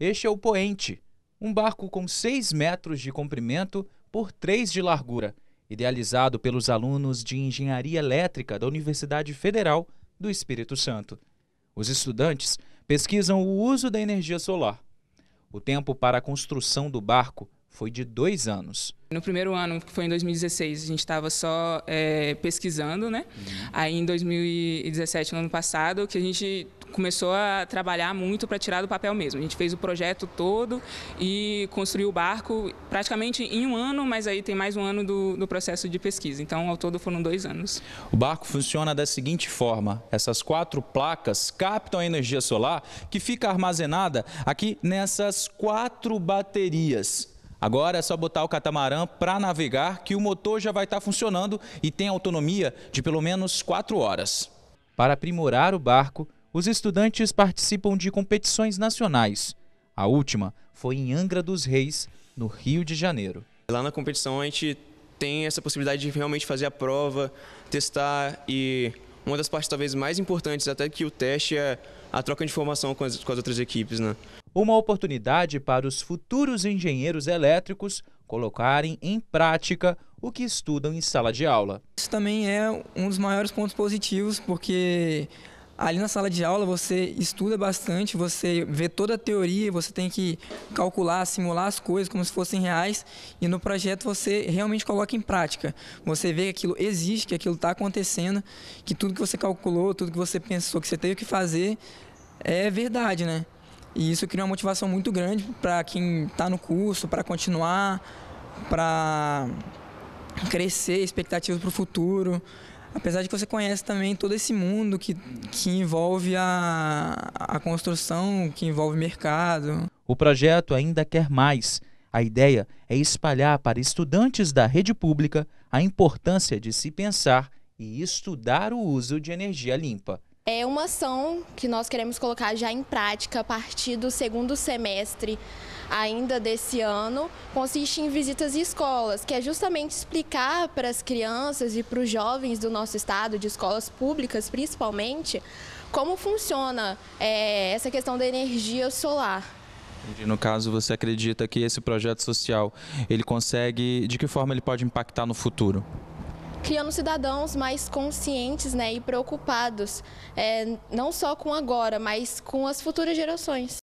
Este é o Poente, um barco com 6 metros de comprimento por 3 de largura, idealizado pelos alunos de Engenharia Elétrica da Universidade Federal do Espírito Santo. Os estudantes pesquisam o uso da energia solar. O tempo para a construção do barco foi de dois anos. No primeiro ano, que foi em 2016, a gente estava só é, pesquisando, né? Uhum. Aí em 2017, no ano passado, que a gente começou a trabalhar muito para tirar do papel mesmo. A gente fez o projeto todo e construiu o barco praticamente em um ano, mas aí tem mais um ano do, do processo de pesquisa. Então, ao todo foram dois anos. O barco funciona da seguinte forma: essas quatro placas captam a energia solar que fica armazenada aqui nessas quatro baterias. Agora é só botar o catamarã para navegar que o motor já vai estar tá funcionando e tem autonomia de pelo menos 4 horas. Para aprimorar o barco, os estudantes participam de competições nacionais. A última foi em Angra dos Reis, no Rio de Janeiro. Lá na competição a gente tem essa possibilidade de realmente fazer a prova, testar e uma das partes talvez mais importantes até que o teste é a troca de informação com as, com as outras equipes. Né? Uma oportunidade para os futuros engenheiros elétricos colocarem em prática o que estudam em sala de aula. Isso também é um dos maiores pontos positivos, porque ali na sala de aula você estuda bastante, você vê toda a teoria, você tem que calcular, simular as coisas como se fossem reais e no projeto você realmente coloca em prática. Você vê que aquilo existe, que aquilo está acontecendo, que tudo que você calculou, tudo que você pensou, que você teve que fazer é verdade, né? E isso cria uma motivação muito grande para quem está no curso, para continuar, para crescer, expectativas para o futuro. Apesar de que você conhece também todo esse mundo que, que envolve a, a construção, que envolve mercado. O projeto ainda quer mais. A ideia é espalhar para estudantes da rede pública a importância de se pensar e estudar o uso de energia limpa. É uma ação que nós queremos colocar já em prática a partir do segundo semestre ainda desse ano, consiste em visitas e escolas, que é justamente explicar para as crianças e para os jovens do nosso estado, de escolas públicas principalmente, como funciona é, essa questão da energia solar. No caso, você acredita que esse projeto social, ele consegue, de que forma ele pode impactar no futuro? criando cidadãos mais conscientes né, e preocupados, é, não só com agora, mas com as futuras gerações.